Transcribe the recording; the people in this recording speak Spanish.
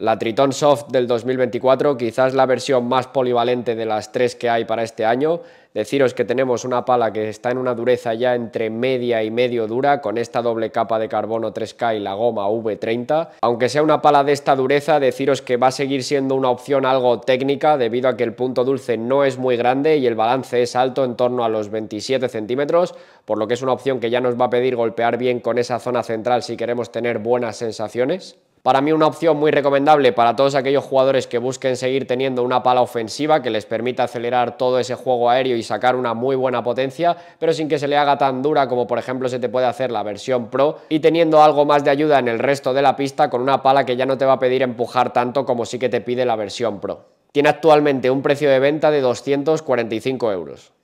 La Triton Soft del 2024, quizás la versión más polivalente de las tres que hay para este año. Deciros que tenemos una pala que está en una dureza ya entre media y medio dura, con esta doble capa de carbono 3K y la goma V30. Aunque sea una pala de esta dureza, deciros que va a seguir siendo una opción algo técnica, debido a que el punto dulce no es muy grande y el balance es alto en torno a los 27 centímetros, por lo que es una opción que ya nos va a pedir golpear bien con esa zona central si queremos tener buenas sensaciones. Para mí una opción muy recomendable para todos aquellos jugadores que busquen seguir teniendo una pala ofensiva que les permita acelerar todo ese juego aéreo y sacar una muy buena potencia, pero sin que se le haga tan dura como por ejemplo se te puede hacer la versión Pro y teniendo algo más de ayuda en el resto de la pista con una pala que ya no te va a pedir empujar tanto como sí que te pide la versión Pro. Tiene actualmente un precio de venta de 245 euros.